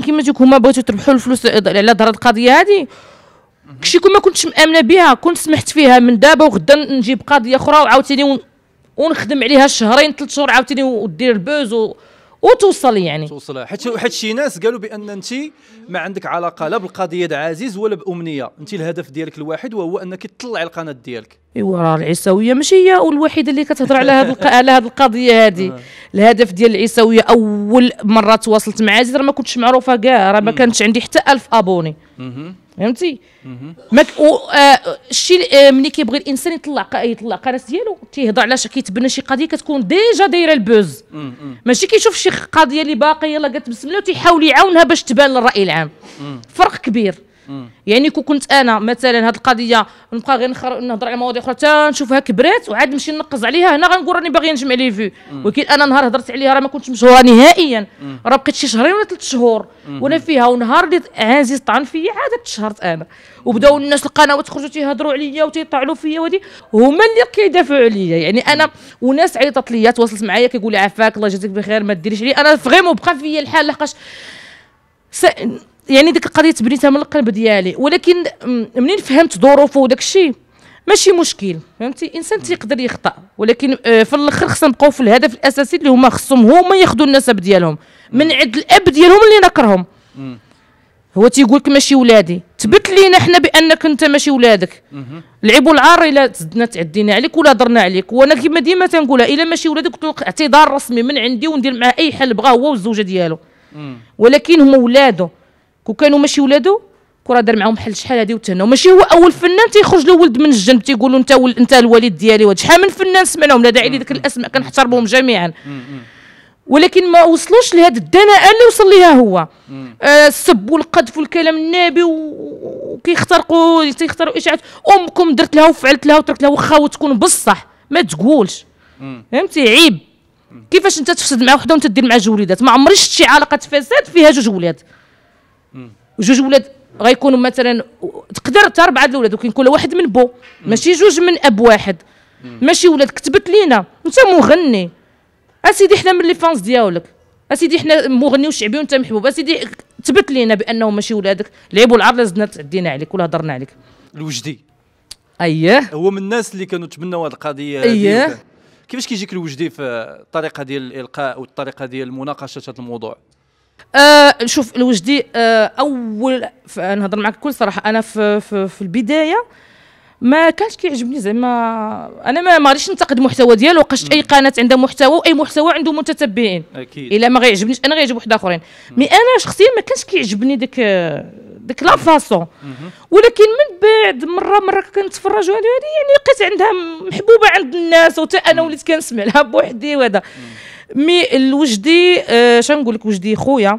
كيما تيك هما بغيتو تربحوا الفلوس على ظهر القضيه هذه كون ما كنتش مامنه بها كنت سمحت فيها من دابا وغدا نجيب قضيه اخرى وعاوتاني ونخدم عليها شهرين ثلاث شهور عاوتاني ودير البوز و... وتوصلي يعني توصل حيت حيت شي ناس قالوا بان انت ما عندك علاقه لا بالقضيه د عزيز ولا بامنيه انت الهدف ديالك الواحد وهو انك تطلع القناه ديالك ايوا راه العيساويه ماشي هي الوحيده اللي كتهضر على هذا الق... على هذه القضيه هذه آه. الهدف ديال العيساويه اول مره تواصلت مع عزيز راه ما كنتش معروفه كاع راه ما كانتش عندي حتى ألف ابوني فهمتي مك... آه، الشيء آه، ملي كيبغي الانسان يطلع يطلع قناه ديالو تيهضر على شي كيتبنى شي قضيه كتكون ديجا دايره البوز ماشي كيشوف شي قضيه اللي باقيه يلاه قالت بسم الله وتيحاول يعاونها باش تبان للراي العام فرق كبير يعني كون كنت انا مثلا هاد القضيه نبقى غير نهضر على مواضيع اخرى حتى نشوفها كبرات وعاد نمشي نقز عليها هنا غنقول راني باغي نجمع لي فيو ولكن انا نهار هضرت عليها راه ما كنتش مشهوره نهائيا راه بقيت شي شهرين ولا ثلاث شهور وانا فيها ونهار اللي عزيز طعن فيا عاد تشهرت انا وبداو الناس القنوات تخرجوا تيهضروا عليا وتيطعنوا فيا ودي هما اللي كيدافعوا عليا يعني انا وناس عيطت ليا تواصلت معايا كيقول لي عافاك الله يجازيك بخير ما ديريش لي انا فريمون بقى فيا الحال لحقاش يعني ديك القضيه تبنيتها من القلب ديالي ولكن منين فهمت ظروفه وداك الشيء ماشي مشكل فهمتي انسان تيقدر يخطا ولكن آه، في الاخر خصنا نبقاو في الهدف الاساسي اللي هما خصهم هما ياخذوا النسب ديالهم من عند الاب ديالهم اللي نكرهم هو تيقول لك ماشي ولادي تبت لينا حنا بانك انت ماشي ولادك العيب والعار الا تزدنا تعدينا عليك ولا هضرنا عليك وانا كما ديما تنقولها الا ماشي ولادك له اعتذار رسمي من عندي وندير معاه اي حل بغا هو والزوجه ديالو ولكن هما ولاده كون كانوا ماشي ولادو كون راه دار معاهم حل شحال هادي وتهناو ماشي هو اول فنان تيخرج له ولد من الجنب تيقولوا انت ول... انت الوالد ديالي وهاد شحال من فنان سمعناهم لا داعي لذيك الاسماء كنحترمهم جميعا ولكن ما وصلوش لهاد الدناءه اللي وصل ليها هو آه السب والقذف والكلام النابي وكيخترقوا تيخترقوا اشاعات امكم درت لها وفعلت لها وتركت لها واخا وتكون بصح ما تقولش فهمتي عيب كيفاش انت تفسد مع وحده وانت دير مع جوج وليدات ما عمري شفت شي علاقه فساد فيها جوج ولاد جوج ولاد غيكونوا مثلا تقدر حتى اربعه الاولاد ولكن كل واحد من بو ماشي جوج من اب واحد ماشي ولاد كتبت لينا انت مغني اسيدي حنا من لي فانس ديالك اسيدي حنا مغني وشعبي وانت محبوب اسيدي تبت لينا بانه ماشي ولادك لعبوا العرض اللي زدنا تعدينا عليك ولا هضرنا عليك الوجدي اييه هو من الناس اللي كانوا تبناوا هذه القضيه اييه كيفاش كيجيك الوجدي في الطريقه ديال الالقاء والطريقه ديال مناقشه هذا الموضوع آه شوف الوجدي آه اول نهضر معك بكل صراحه انا في, في, في البدايه ما كانش كيعجبني زعما انا ما ماريش ننتقد المحتوى ديالو وقاش اي قناه عندها محتوى واي محتوى عنده متتبعين اكيد الا ما غيعجبنيش انا غيعجب واحد اخرين مي انا شخصيا ما كانش كيعجبني داك ديك لا فاسون ولكن من بعد مره مره كنتفرج وهذه يعني لقيت عندها محبوبه عند الناس وتا انا وليت كنسمع لها بوحدي وهذا مي الوجدي آه نقول لك وجدي خويا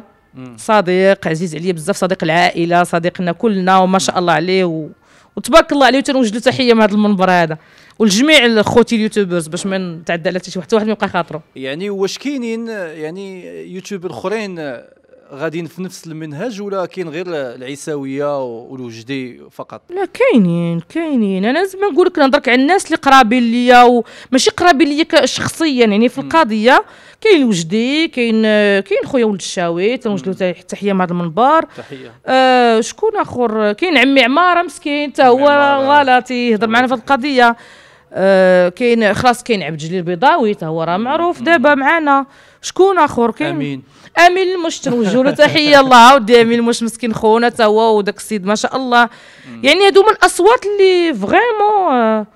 صديق عزيز عليا بزاف صديق العائله صديقنا كلنا وما شاء الله عليه وتبارك الله عليه وتنوجد له تحيه من هذا المنبر هذا ولجميع خوتي اليوتيوبرز باش ما نتعدى على حتى شي واحد حتى واحد ما يبقى خاطره يعني واش كاينين يعني يوتيوبر اخرين غاديين في نفس المنهج ولا كاين غير العيساويه والوجدي فقط لا كاينين كاينين انا زعما نقول لك نهضرك على الناس اللي قرابين ليا وماشي قرابين ليا شخصيا يعني في القضيه كاين الوجدي كاين كاين خويا ولد الشاوي تنوجد له تحيه من هذا المنبر تحيه آه شكون اخر كاين عمي عماره مسكين حتى هو غلط يهضر معنا في القضيه آه كاين خلاص كاين عبد الجليل البيضاوي تا هو راه معروف دابا معانا شكون اخر كاين امين امين المش تنوجه له تحيه الله ودي امين المش مسكين خونا تا هو وداك السيد ما شاء الله يعني هادو من الاصوات اللي فريمون آه,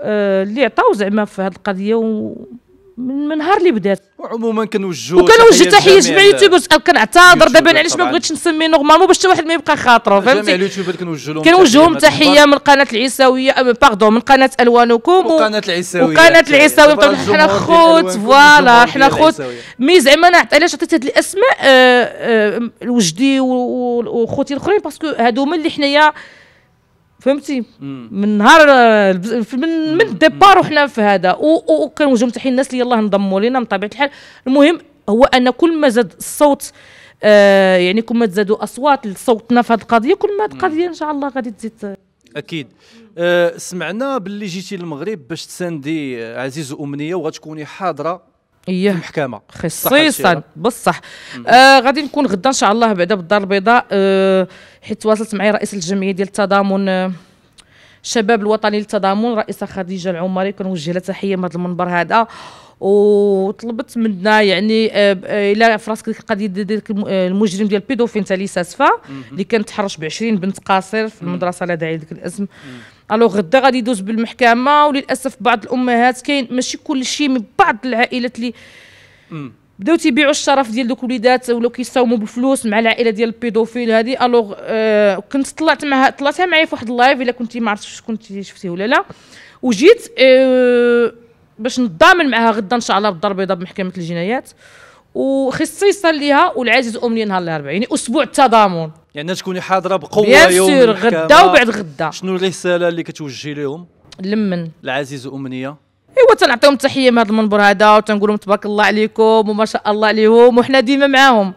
آه، اللي عطاو زعما في هذه القضيه من, من نهار اللي بدات وعموما كنوجهوا وكنوجه تحيه لجميع اليوتيوبرز كنعتذر دابا علاش ما بغيتش نسمي نورمالمون باش حتى واحد ما يبقى خاطره فهمتي جميع اليوتيوبرز كنوجه لهم كنوجههم تحيه من قناه العيساويه باردون من قناه الوانكم وقناه العيساويه وقناه العيساويه حنا خوت فوالا حنا خوت مي زعما انا علاش عطيت هاد الاسماء آه، آه، وجدي وخوتي الاخرين باسكو هادو هما اللي حنايا فهمتي من نهار من من الديبار وحنا في هذا وكنوجهوا تحيه الناس اللي يلاه انضموا لينا من طبيعه الحال المهم هو ان كل ما زاد الصوت آه يعني كل ما تزادوا اصوات لصوتنا في هذه القضيه كل ما القضيه ان شاء الله غادي تزيد اكيد أه سمعنا باللي جيتي للمغرب باش تساندي آه، عزيز امنيه وغتكوني حاضره ايه المحكمه خصيصا بصح آه غادي نكون غدا ان شاء الله بعدا بالدار البيضاء آه حيت تواصلت معي رئيس الجمعيه ديال التضامن آه الشباب الوطني للتضامن رئيسه خديجه العمري كنوجه لها تحيه من هذا المنبر هذا وطلبت منا يعني آه، الى في راسك ديك القضيه ديال آه، المجرم ديال بيدوفين تالي ساسفا اللي كان تحرش ب 20 بنت قاصر في المدرسه لا داعي لذلك الاسم مم. الوغ غدا غادي يدوز بالمحكمه وللاسف بعض الامهات كاين ماشي كل شيء من بعض العائلات اللي بداو تيبيعوا الشرف ديال دوك الوليدات ولاو كيساوموا بالفلوس مع العائله ديال البيدوفيل هذه الوغ آه كنت طلعت معها طلعت معايا في واحد اللايف الا كنتي ما عرفتش كنتي شفتيه ولا لا وجيت آه باش نضامن معها غدا ان شاء الله بالدار البيضاء بمحكمه الجنايات وخصيصا لها والعزيز امني نهار الاربعاء يعني اسبوع التضامن يعني تكوني حاضره بقوه بيان يوم سور غدا وبعد غدا شنو الرساله اللي كتوجهي لهم لمن العزيز امنيه ايوا تنعطيهم تحيه من هذا المنبر هذا وتنقول لهم تبارك الله عليكم وما شاء الله عليهم وحنا ديما معاهم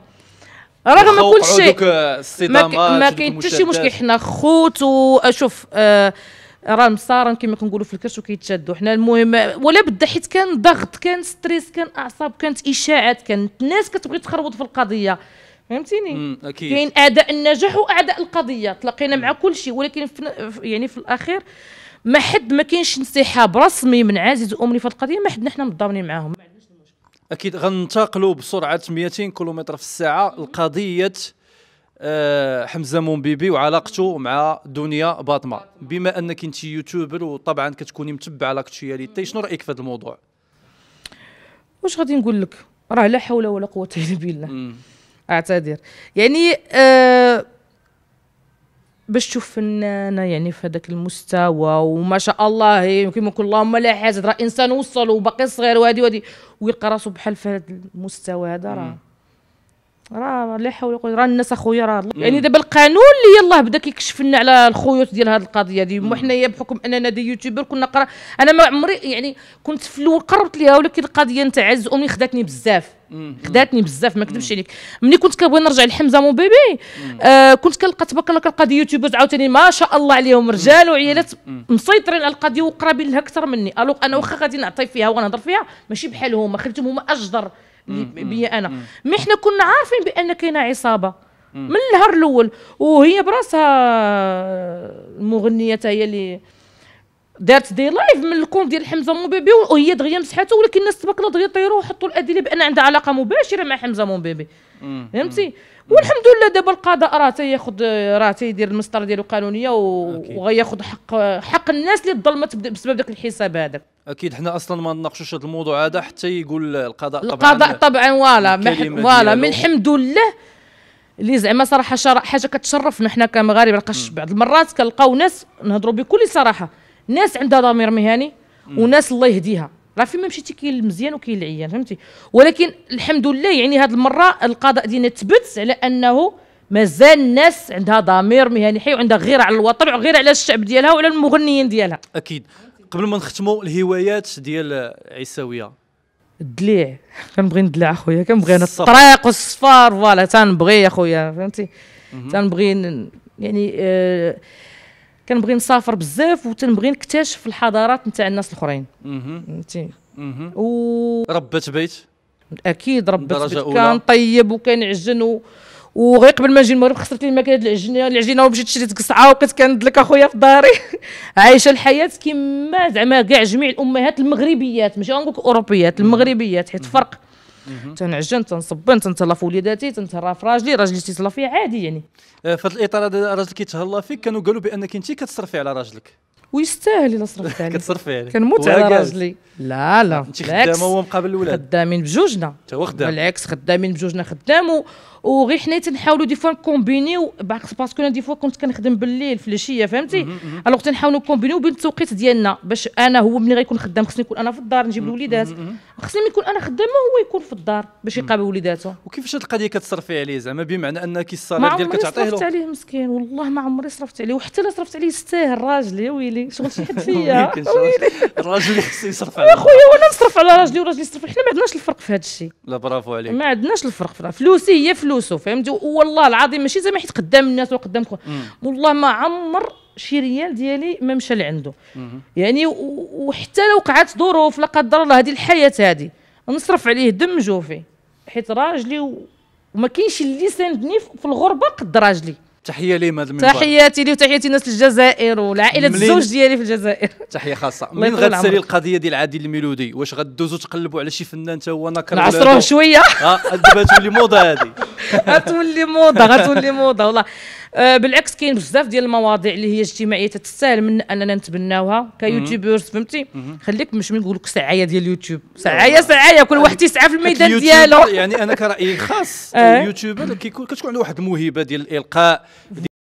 رغم كل شيء ما كاين حتى شي مشكل حنا خوت واشوف آه راه المصارم كما كنقولوا في الكرش وكيتشادوا حنا المهم ولا بد حيت كان ضغط كان ستريس كان اعصاب كانت اشاعات كانت الناس كتبغي تخربط في القضيه فهمتيني اكيد كاين اعداء النجاح واعداء القضيه تلاقينا مع كل شيء ولكن في يعني في الاخير ما حد ما كاينش انسحاب رسمي من عزيز وامني في القضيه ما حدنا حنا متضامنين معاهم اكيد غننتقلوا بسرعه 200 كيلومتر في الساعه لقضيه آه، حمزه مومبيبي وعلاقته مع دنيا باطمه بما انك انت يوتيوبر وطبعا كتكوني متبعه لاكتواليتي شنو رايك في هذا الموضوع واش غادي نقول لك راه لا حول ولا قوه الا بالله اعتذر يعني آه باش تشوف فنانه يعني في هذاك المستوى وما شاء الله كيما يكون اللهم لا حاجه راه انسان وصل وباقي صغير وهادي وهادي ويلقى راسو بحال في هذا المستوى هذا راه راه لا حول ولا قوه راه الناس اخويا راه يعني دابا القانون اللي يلاه بدا كيكشف لنا على الخيوط ديال هذه القضيه دي وحنايا بحكم اننا دي يوتيوبر كنا قرا انا ما عمري يعني كنت في الاول قربت ليها ولكن القضيه نتاع عز امي خداتني بزاف خداتني بزاف ما كذبش عليك ملي كنت كنبغي نرجع لحمزه مون بيبي آه كنت كنلقى تبارك الله كنلقى دي يوتيوبرز عاوتاني ما شاء الله عليهم رجال وعيالات مسيطرين على القضيه وقرابين لها اكثر مني الوغ انا واخا غادي نعطي فيها ونهضر فيها ماشي بحال هما خليتهم هما اجدر بيا انا مي حنا كنا عارفين بان كاينه عصابه من النهار الاول وهي براسها المغنيه هي اللي دارت دي لايف من الكون ديال حمزه موبيبي وهي دغيا مسحاته ولكن الناس سبق دغيا طيروا وحطوا الادله بان عندها علاقه مباشره مع حمزه موبيبي فهمتي والحمد لله دابا القضاء راه تياخذ راه تيدير المسطره ديالو القانونيه وغياخذ حق حق الناس اللي ظلمت بسبب داك الحساب هذاك اكيد حنا اصلا ما نناقشوش هذا الموضوع هذا حتى يقول القضاء طبعا القضاء طبعا فوالا فوالا من الحمد لله اللي زعما صراحه حاجه كتشرفنا حنا كمغاربه لقاش بعض المرات كنلقاو ناس نهضروا بكل صراحه ناس عندها ضمير مهني وناس الله يهديها راه فين ما مشيتي كاين المزيان وكاين العيان فهمتي ولكن الحمد لله يعني هذه المره القضاء ديالنا تبت على انه مازال الناس عندها ضمير مهني حي وعندها غير على الوطن وغير على الشعب ديالها وعلى المغنيين ديالها اكيد قبل ما نختموا الهوايات ديال عيساويه الدليع كنبغي ندلع اخويا كنبغي انا الطريق والصفار فوالا تنبغي اخويا فهمتي تنبغي يعني آه كنبغي نسافر بزاف وتنبغي نكتشف الحضارات نتاع الناس الاخرين فهمتي و ربت بيت اكيد ربت بيت كنطيب وكنعجن وغير قبل ما نجي المغرب خسرت لي الماكله العجينه العجينه ومشيت شريت قصعه وبقيت كندلك اخويا في داري عايشه الحياه كما زعما كاع جميع الامهات المغربيات ماشي غنقول اوروبيات المغربيات حيت فرق تنعجن تنصبن تنتهلا في وليداتي تنتهلا في راجلي راجلي تيتهلا فيا عادي يعني آه، في الاطار هذا الراجل كيتهلا فيك كانوا قالوا بانك انت كتصرفي على راجلك ويستاهل ينصرف صرفت عليه كتصرف يعني كنموت على راجلي لا لا انت خدامه هو مقابل الاولاد خدامين بجوجنا انت هو خدام بالعكس خدامين بجوجنا خدام وغير حنايا تنحاولوا دي فوا نكومبينيو باسكو انا دي فوا كنت كنخدم بالليل في العشيه فهمتي الوغ تنحاولوا نكومبينيو بين التوقيت ديالنا باش انا هو ملي غيكون خدام خصني نكون انا في الدار نجيب الوليدات خصني يكون انا خدامه هو يكون في الدار باش يقابل وليداته وكيفاش هاد القضيه كتصرفي عليه زعما بمعنى انك الصلاه ديالك كتعطيه ما عمري صرفت عليه مسكين والله ما عمري صرفت عليه وحتى لا صرفت عليه يستاهل راجلي ويلي شغل شي حد فيا الراجل خصو يصرف على خويا وانا نصرف على راجلي وراجلي يصرف حنا ما عندناش الفرق في هذا الشيء لا برافو عليك ما عندناش الفرق في فلوسي هي فلوسه فهمتي والله العظيم ماشي زعما حيت قدام الناس وقدام خويا والله ما عمر شي ريال ديالي ما مشى لعنده يعني وحتى لو وقعت ظروف لا قدر الله هذه الحياه هذه نصرف عليه دم جوفي حيت راجلي وما كاينش اللي ساندني في الغربه قد راجلي تحيه لي هذا المنبر تحياتي لي وتحياتي ناس الجزائر والعائله الزوج ديالي في الجزائر تحيه خاصه من غتسالي القضيه ديال عادل الميلودي واش غدوزو تقلبوا على شي فنان تا هو نكر نعصروه شويه اه دابا تولي موضه هذه غتولي موضه غتولي موضه والله آه بالعكس كاين بزاف ديال المواضيع اللي هي اجتماعيه تستاهل منا اننا نتبناوها كيوتيوبرز فهمتي خليك مش نقول لك سعايه ديال اليوتيوب سعايه سعايه كل واحد يسعى في الميدان ديالو يعني انا كرايي خاص آه. اليوتيوبر كيكون كتكون عنده واحد الموهبه ديال الالقاء